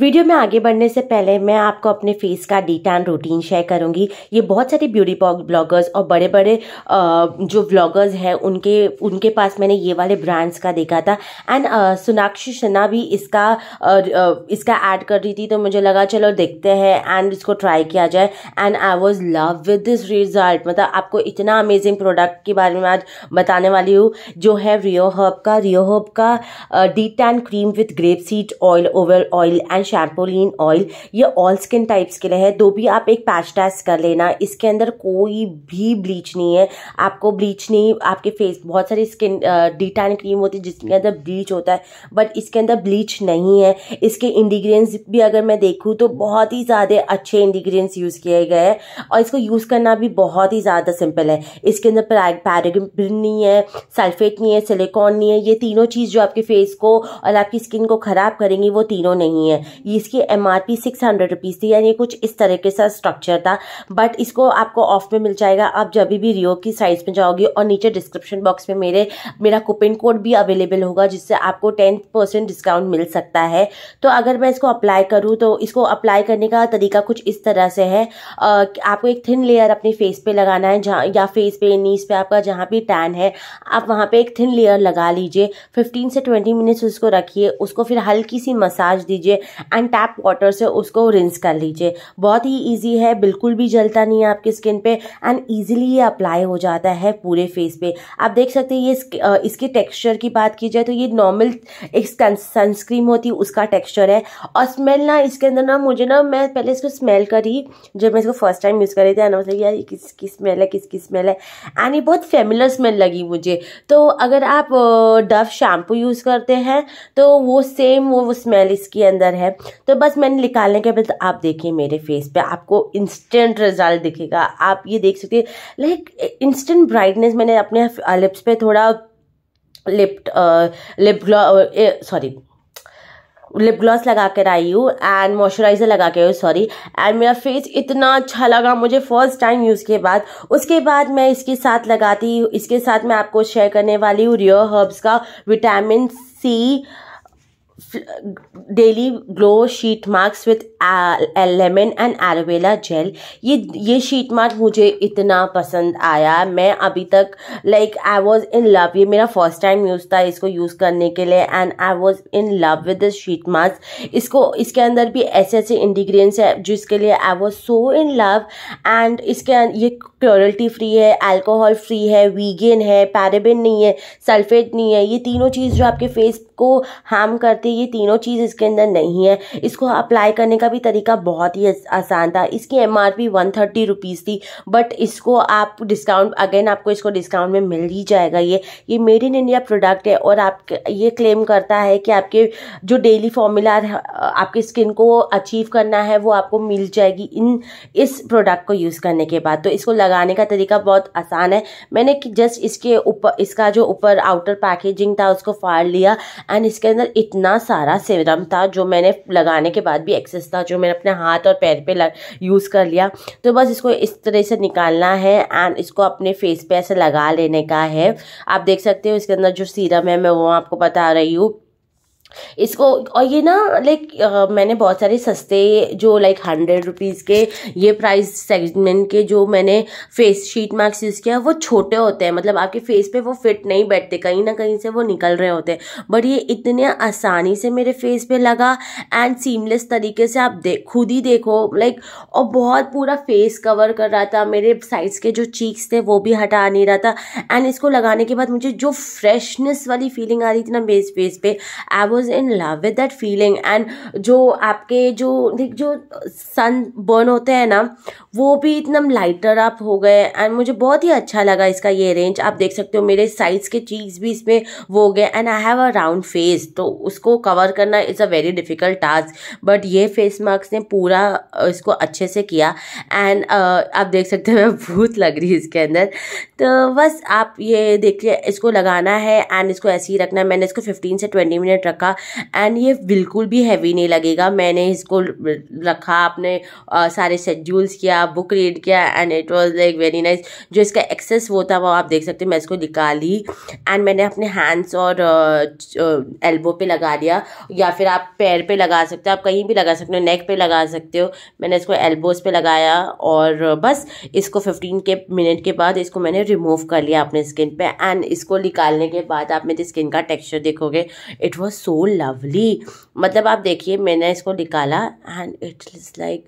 Video में आगे बढ़ने से पहले मैं आपको अपने फेस का डिटैन रूटीन शेयर करूंगी ये बहुत सारे ब्यूटी ब्लॉगर्स और बड़े बड़े जो ब्लॉगर्स हैं उनके उनके पास मैंने ये वाले ब्रांड्स का देखा था एंड सोनाक्षी सिन्हा भी इसका इसका ऐड कर रही थी तो मुझे लगा चलो देखते हैं एंड इसको ट्राई किया जाए and I was love with this result मतलब आपको इतना अमेजिंग प्रोडक्ट के बारे में आज बताने वाली हूँ जो है रियोहर्ब का रियोहर्ब का D tan cream with grape seed oil over oil and शैम्पोलिन ऑयल ये ऑल स्किन टाइप्स के लिए है दो भी आप एक पैच टेस्ट कर लेना इसके अंदर कोई भी ब्लीच नहीं है आपको ब्लीच नहीं आपके फेस बहुत सारी स्किन डिटाइन क्रीम होती है जिसके अंदर ब्लीच होता है बट इसके अंदर ब्लीच नहीं है इसके इंग्रीडियंट्स भी अगर मैं देखूँ तो बहुत ही ज़्यादा अच्छे इंग्रीडियंट्स यूज़ किए गए हैं और इसको यूज़ करना भी बहुत ही ज़्यादा सिंपल है इसके अंदर पैरागिन नहीं है सल्फेट नहीं है सिलिकॉन नहीं है ये तीनों चीज़ जो आपके फेस को और आपकी स्किन को ख़राब करेंगी वो तीनों नहीं है इसकी M R P six hundred rupees थी यानी कुछ इस तरह के सा स्ट्रक्चर था बट इसको आपको ऑफ में मिल जाएगा आप जब भी रियो की साइज़ में जाओगे और नीचे डिस्क्रिप्शन बॉक्स में मेरे मेरा कूपन कोड भी अवेलेबल होगा जिससे आपको टेन परसेंट डिस्काउंट मिल सकता है तो अगर मैं इसको अप्लाई करूँ तो इसको अप्लाई करने का तरीका कुछ इस तरह से है आपको एक थिन लेयर अपने फेस पे लगाना है जहाँ या फेस पे नीस पे आपका जहाँ भी टैन है आप वहाँ पे एक थिन लेयर लगा लीजिए 15 से 20 मिनट्स उसको रखिए उसको फिर हल्की सी मसाज दीजिए एंड टैप वाटर से उसको रिंस कर लीजिए बहुत ही ईजी है बिल्कुल भी जलता नहीं है आपकी स्किन पे एंड ईजिली ये अप्लाई हो जाता है पूरे फेस पे आप देख सकते हैं ये इसके टेक्स्चर की बात की जाए तो ये नॉर्मल एक सनस्क्रीम होती है उसका टेक्स्चर है और स्मेल ना इसके अंदर ना मुझे ना मैं पहले इसको स्मेल करी जब मैं इसको फर्स्ट टाइम यूज़ कर रही थी एंड मतलब यार ये किसकी स्मेल है किसकी स्मेल है एंड ये बहुत फेमिलर स्मेल लगी मुझे तो अगर आप डव शैम्पू यूज़ करते हैं तो वो सेम वो, वो स्मेल इसके अंदर है तो बस मैंने निकालने के बाद आप देखिए मेरे फेस पे आपको इंस्टेंट रिजल्ट दिखेगा आप ये देख सकते हैं लाइक इंस्टेंट ब्राइटनेस मैंने अपने लिप्स पे थोड़ा lip lip glow sorry lip gloss लगा कर आई हूँ एंड मॉइस्चराइज़र लगा के आई सॉरी एंड मेरा फेस इतना अच्छा लगा मुझे फर्स्ट टाइम यूज़ के बाद उसके बाद मैं इसके साथ लगाती हूँ इसके साथ मैं आपको शेयर करने वाली हूँ रियो हर्ब्स का vitamin C daily glow sheet masks with lemon and aloe vera gel ये ये शीट मार्क मुझे इतना पसंद आया मैं अभी तक like I was in love ये मेरा फर्स्ट टाइम यूज़ था इसको यूज़ करने के लिए and I was in love with this sheet masks इसको इसके अंदर भी ऐसे ऐसे इंग्रेडिएंट्स है जिसके लिए I was so in love and इसके अं, ये क्लोरल्टी फ्री है एल्कोहल फ्री है वीगेन है पैराबिन नहीं है सल्फेट नहीं है ये तीनों चीज़ जो आपके फेस को हार्म करते ये तीनों चीज़ इसके अंदर नहीं है इसको अप्लाई करने का भी तरीका बहुत ही आसान था इसकी M R P one thirty rupees थी बट इसको आप डिस्काउंट अगेन आपको इसको डिस्काउंट में मिल ही जाएगा ये ये मेड इन इंडिया प्रोडक्ट है और आप ये क्लेम करता है कि आपके जो डेली फॉर्मूला आपकी स्किन को अचीव करना है वो आपको मिल जाएगी इन इस प्रोडक्ट को यूज़ करने के बाद तो इसको लगाने का तरीका बहुत आसान है मैंने जस्ट इसके ऊपर इसका जो ऊपर आउटर पैकेजिंग था उसको फाड़ लिया एंड इसके अंदर इतना सारा सिरम था जो मैंने लगाने के बाद भी एक्सेस था जो मैंने अपने हाथ और पैर पे यूज़ कर लिया तो बस इसको इस तरह से निकालना है एंड इसको अपने फेस पे ऐसे लगा लेने का है आप देख सकते हो इसके अंदर जो सीरम है मैं वो आपको बता रही हूँ इसको और ये ना लाइक मैंने बहुत सारे सस्ते जो लाइक हंड्रेड रुपीज़ के ये प्राइस सेगमेंट के जो मैंने फेस शीट मार्क्स यूज़ किया वो छोटे होते हैं मतलब आपके फेस पे वो फिट नहीं बैठते कहीं ना कहीं से वो निकल रहे होते हैं बट ये इतने आसानी से मेरे फेस पे लगा एंड सीमलेस तरीके से आप देख खुद ही देखो लाइक और बहुत पूरा फेस कवर कर रहा था मेरे साइड्स के जो चीक्स थे वो भी हटा नहीं रहा था एंड इसको लगाने के बाद मुझे जो फ्रेशनेस वाली फीलिंग आ रही थी ना मेरे फेस पे I was was in love with that feeling and जो आपके जो जो सन बर्न होते हैं ना वो भी इतना लाइटर अप हो गए एंड मुझे बहुत ही अच्छा लगा इसका ये रेंज आप देख सकते हो मेरे साइज़ के चीक्स भी इसमें वो हो गए and I have a round face तो उसको कवर करना is a very difficult task but ये फेस मास्क ने पूरा इसको अच्छे से किया एंड uh, आप देख सकते हो मैं भूत लग रही इसके अंदर तो बस आप ये देखिए इसको लगाना है एंड इसको ऐसे ही रखना है मैंने इसको फिफ्टीन से ट्वेंटी मिनट रखा लगेगा एंड ये बिल्कुल भी हैवी नहीं लगेगा मैंने इसको रखा अपने uh, सारे शेड्यूल्स किया बुक रीड किया and it was like very nice जो इसका एक्सेस वो था वो आप देख सकते हैं मैं इसको निकाली एंड मैंने अपने हैंड्स और एल्बो पे लगा दिया या फिर आप पैर पे लगा सकते हो आप कहीं भी लगा सकते हो नेक पे लगा सकते हो मैंने इसको एल्बोज पे लगाया और बस इसको फिफ्टीन के मिनट के बाद इसको मैंने रिमूव कर लिया अपने स्किन पे एंड इसको निकालने के बाद आप मेरी स्किन का टेक्स्चर देखोगे it was so so lovely मतलब आप देखिए मैंने इसको निकाला एंड इट्स लाइक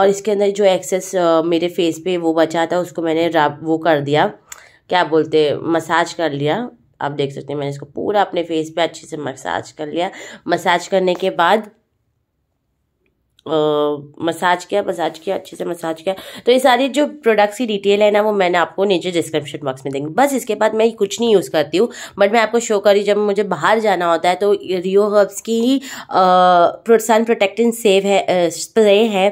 और इसके अंदर जो एक्सेस मेरे फेस पे वो बचा था उसको मैंने रब वो कर दिया क्या बोलते मसाज कर लिया आप देख सकते हैं मैंने इसको पूरा अपने फेस पे अच्छे से मसाज कर लिया मसाज करने के बाद मसाज किया मसाज किया अच्छे से मसाज किया तो ये सारी जो प्रोडक्ट्स की डिटेल है ना वो मैंने आपको नीचे डिस्क्रिप्शन बॉक्स में देंगे बस इसके बाद मैं कुछ नहीं यूज़ करती हूँ बट मैं आपको शो करी जब मुझे बाहर जाना होता है तो रियो हर्ब्स की ही सन प्रोटेक्टिन सेव है स्प्रे है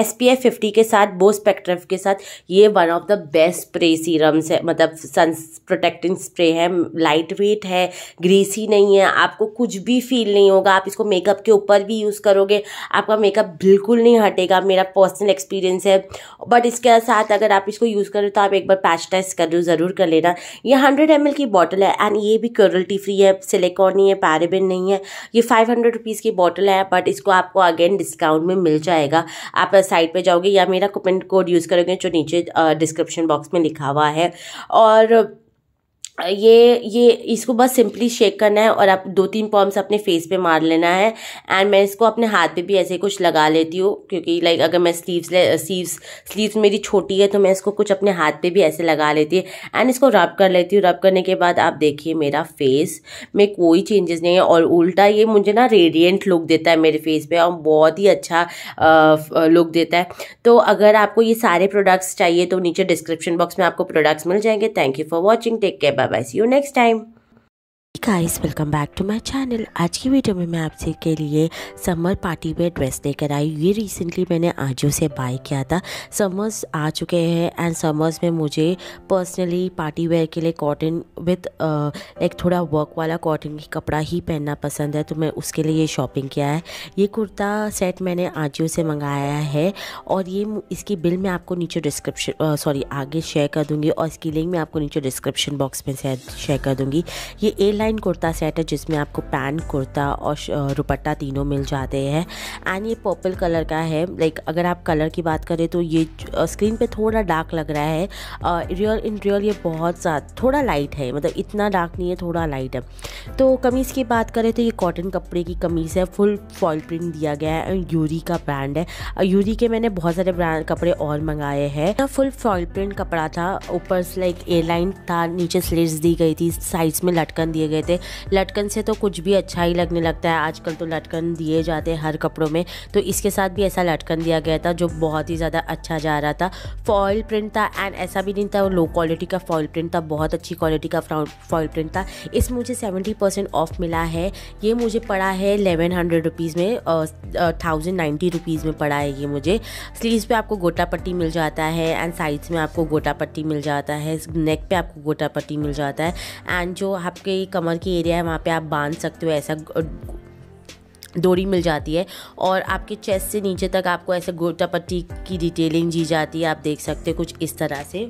एस पी एफ फिफ्टी के साथ बो स्पेक्ट्रफ के साथ ये one of the best spray serums है मतलब सन प्रोटेक्टिन स्प्रे है लाइट वेट है ग्रीसी नहीं है आपको कुछ भी फील नहीं होगा आप इसको मेकअप के ऊपर भी यूज़ करोगे आपका मेकअप बिल्कुल नहीं हटेगा मेरा पर्सनल एक्सपीरियंस है बट इसके साथ अगर आप इसको यूज़ करें तो आप एक बार पैच टेस्ट कर ज़रूर कर लेना ये हंड्रेड एम की बॉटल है एंड ये भी क्योरल्टी फ्री है सिलेकॉन नहीं है पैराबिन नहीं है ये फाइव हंड्रेड रुपीज़ की बॉटल है बट इसको आपको अगेन डिस्काउंट में मिल जाएगा आप साइट पर जाओगे या मेरा कूपन कोड यूज़ करोगे जो नीचे डिस्क्रिप्शन बॉक्स में लिखा हुआ है और ये ये इसको बस सिंपली शेक करना है और आप दो तीन पॉम्स अपने फेस पे मार लेना है एंड मैं इसको अपने हाथ पे भी ऐसे कुछ लगा लेती हूँ क्योंकि लाइक अगर मैं स्लीव्स ले स्लीव्स स्लीव्स मेरी छोटी है तो मैं इसको कुछ अपने हाथ पे भी ऐसे लगा लेती हूँ एंड इसको रब कर लेती हूँ रब करने के बाद आप देखिए मेरा फेस में कोई चेंजेस नहीं है और उल्टा ये मुझे ना रेडियंट लुक देता है मेरे फेस पर और बहुत ही अच्छा लुक देता है तो अगर आपको ये सारे प्रोडक्ट्स चाहिए तो नीचे डिस्क्रिप्शन बॉक्स में आपको प्रोडक्ट्स मिल जाएंगे thank you for watching take care Bye bye. See you next time. Guys welcome back to my channel आज की वीडियो में मैं आपसे के लिए समर पार्टी वेयर ड्रेस लेकर आई ये रिसेंटली मैंने आजू से बाय किया था समर्स आ चुके हैं एंड समर्स में मुझे पर्सनली पार्टी वेयर के लिए कॉटन विद लाइक थोड़ा वर्क वाला कॉटन की कपड़ा ही पहनना पसंद है तो मैं उसके लिए ये शॉपिंग किया है ये कुर्ता सेट मैंने आजू से मंगाया है और ये इसकी बिल मैं आपको नीचे डिस्क्रिप्शन सॉरी आगे शेयर कर दूँगी और इसकी लिंक मैं आपको नीचे डिस्क्रिप्शन बॉक्स में शेयर कर दूँगी ये A line western kurta set है जिसमें आपको पैंट कुर्ता और दुपट्टा तीनों मिल जाते हैं एंड ये पर्पल कलर का है लाइक अगर आप कलर की बात करें तो ये स्क्रीन पे थोड़ा डार्क लग रहा है रियल इन रियल ये बहुत सा थोड़ा लाइट है मतलब इतना डार्क नहीं है थोड़ा लाइट है तो कमीज़ की बात करें तो ये कॉटन कपड़े की कमीज़ है फुल फॉल प्रिंट दिया गया है यूरी का ब्रांड है यूरी के मैंने बहुत सारे ब्रांड कपड़े और मंगाए हैं फुल फॉल प्रिंट कपड़ा था ऊपर से लाइक एयरलाइन था नीचे स्लीव्स दी गई थी साइड्स में लटकन दिए गए देते लटकन से तो कुछ भी अच्छा ही लगने लगता है आजकल तो लटकन दिए जाते हैं हर कपड़ों में तो इसके साथ भी ऐसा लटकन दिया गया था जो बहुत ही ज़्यादा अच्छा जा रहा था फॉयल प्रिंट था एंड ऐसा भी नहीं था वो लो क्वालिटी का फॉयल प्रिंट था बहुत अच्छी क्वालिटी का फॉयल प्रिंट था इस मुझे सेवेंटी परसेंट ऑफ मिला है ये मुझे पड़ा है एलेवन हंड्रेड रुपीज़ में थाउजेंड नाइन्टी रुपीज़ में पड़ा है ये मुझे स्लीव्स पे आपको गोटा पट्टी मिल जाता है एंड साइड्स में आपको गोटा पट्टी मिल जाता है नेक पे आपको गोटा पट्टी मिल जाता है एंड जो आपके कमर वॉल की एरिया है वहाँ पे आप बांध सकते हो ऐसा डोरी मिल जाती है और आपके चेस्ट से नीचे तक आपको ऐसे गोटा पट्टी की डिटेलिंग दी जाती है आप देख सकते हो कुछ इस तरह से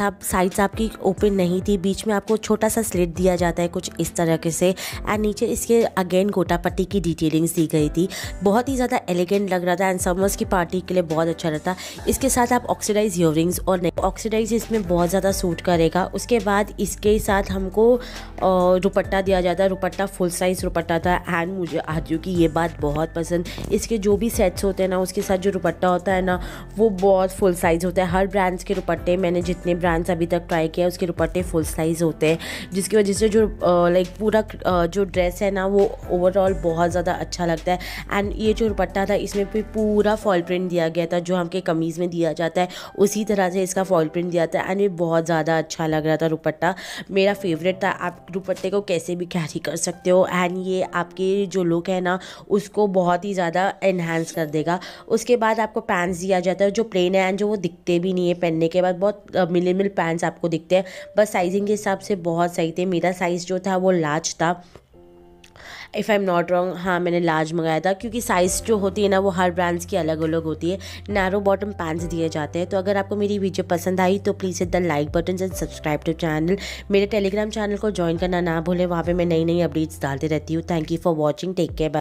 था साइड्स आपकी ओपन नहीं थी बीच में आपको छोटा सा स्लेट दिया जाता है कुछ इस तरह से एंड नीचे इसके अगेन गोटापट्टी की डिटेलिंग्स दी गई थी बहुत ही ज़्यादा एलिगेंट लग रहा था एंड समर्स की पार्टी के लिए बहुत अच्छा रहता इसके साथ आप ऑक्सीडाइज ईयरिंग्स और ऑक्सीडाइज इसमें बहुत ज़्यादा सूट करेगा उसके बाद इसके साथ हमको दुपट्टा दिया जाता है दुपट्टा फुल साइज़ रुपट्टा था एंड मुझे आजू की ये बात बहुत पसंद इसके जो भी सेट्स होते हैं ना उसके साथ जो दुपट्टा होता है ना वो बहुत फुल साइज़ होता है हर ब्रांड्स के दुपट्टे मैंने जितने ब्रांड्स अभी तक ट्राई किया उसके दुपट्टे फुल साइज़ होते हैं जिसकी वजह से जो लाइक पूरा जो ड्रेस है ना वो ओवरऑल बहुत ज़्यादा अच्छा लगता है एंड ये जो दुपट्टा था इसमें भी पूरा फॉल प्रिंट दिया गया था जो हमके कमीज़ में दिया जाता है उसी तरह से इसका फॉल प्रिंट दिया था एंड ये बहुत ज़्यादा अच्छा लग रहा था दुपट्टा मेरा फेवरेट था आप दुपट्टे को कैसे भी कैरी कर सकते हो एंड ये आपके जो लुक है ना उसको बहुत ही ज़्यादा इन्हांस कर देगा उसके बाद आपको पैंट्स दिया जाता है जो प्लेन है एंड जो वो दिखते भी नहीं है पहनने के बाद बहुत मिल मिलीमिल पैंट्स आपको दिखते हैं बस साइजिंग के हिसाब से बहुत सही थे मेरा साइज़ जो था वो लार्ज था if I am not wrong हाँ मैंने लार्ज मंगाया था क्योंकि साइज़ जो होती है ना वो हर ब्रांड्स की अलग अलग होती है नैरो बॉटम पैंट्स दिए जाते हैं तो अगर आपको मेरी वीडियो पसंद आई तो please hit the like button and subscribe to channel मेरे टेलीग्राम चैनल को ज्वाइन करना ना भूलें वहाँ पर मैं नई नई अपडेट्स डालती रहती हूँ thank you for watching take care